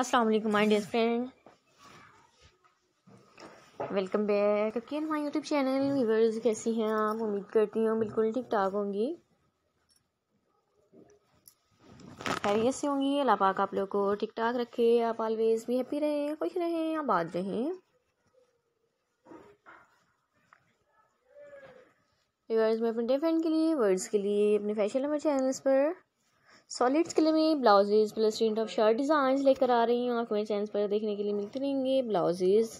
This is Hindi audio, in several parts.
अस्सलाम वालेकुम my dear friend welcome back again my YouTube channel viewers कैसी हैं आप उम्मीद करती हूँ बिल्कुल ठीक ठाक होंगी खैरियत से होंगी अल्लाह पाक आप लोग को ठीक ठाक रखे आप ऑलवेज भी हैप्पी रहें खुश रहें आबाद रहें व्यूवर्स मैं अपने डे फ्रेंड के लिए वर्ड्स के लिए अपने फैशन नंबर चैनल्स पर सॉलिड्स के लिए मैं blouses plus print of shirt design लेकर आ रही हूँ आपको मेरे चैनल पर देखने के लिए मिलते रहेंगे ब्लाउजेज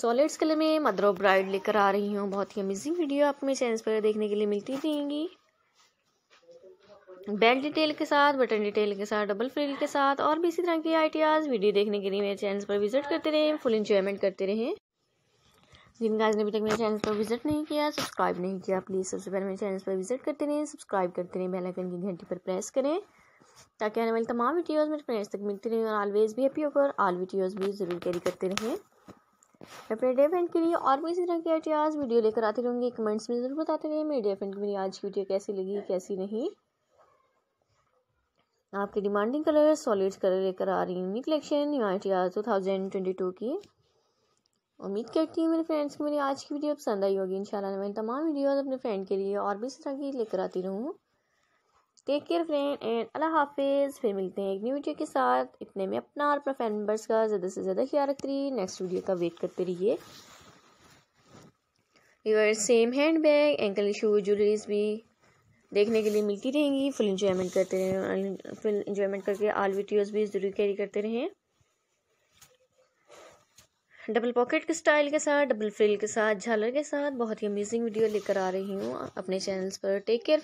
सॉलिड्स के लिए मैं मदर ऑफ ब्राइड लेकर आ रही हूँ बहुत ही अमेजिंग वीडियो आप मेरे चैनल पर देखने के लिए मिलती रहेंगी बेल्ट डिटेल के साथ बटन डिटेल के साथ डबल फ्रिल के साथ और भी इसी तरह की आइडियाज़ वीडियो देखने के लिए मेरे चैनल पर विजिट करते रहें फुल इंजॉयमेंट करते रहें जिन गाइस ने अभी तक मेरे चैनल पर विजिट नहीं किया सब्सक्राइब नहीं किया प्लीज़ सबसे पहले मेरे चैनल पर विजिट करते रहें सब्सक्राइब करते रहें बेल आइकन की घंटी पर प्रेस करें ताकि आने वाली तमाम वीडियोज़ मेरे फ्रेंड्स तक मिलती रहें और ऑलवेज भी हैप्पी होकर ऑल वीडियोज़ भी ज़रूर कैरी करते रहें अपने डे फ्रेंड के लिए और भी इसी तरह के आइडियाज़ वीडियो लेकर आती रहूँगी कमेंट्स में ज़रूर बताते रहें मेरे डे फ्रेंड की मेरी आज की वीडियो कैसी लगी कैसी नहीं आपके डिमांडिंग कलर सॉलिड कलर लेकर आ रही हूँ collection new ideas two thousand twenty two की उम्मीद करती हूँ मेरे फ्रेंड्स को मेरी आज की वीडियो पसंद आई होगी इंशाल्लाह मैं तमाम वीडियोस अपने फ्रेंड के लिए और भी इस तरह की लेकर आती रहूँ टेक केयर फ्रेंड एंड अल्लाह हाफिज़ फिर मिलते हैं एक न्यू वीडियो के साथ इतने में अपना और अपना फ्रेंड मेम्बर्स का ज़्यादा से ज़्यादा ख्याल रखते रहिए नेक्स्ट वीडियो का वेट करते रहिए your same handbag ankle shoe jewelries भी देखने के लिए मिलती रहेंगी फुल इंजॉयमेंट करते रहें फुल इंजॉयमेंट करके आल वीडियोज़ भी ज़रूर कैरी करते रहें डबल पॉकेट के स्टाइल के साथ डबल फ्रिल के साथ झालर के साथ बहुत ही अमेजिंग वीडियो लेकर आ रही हूँ अपने चैनल्स पर टेक केयर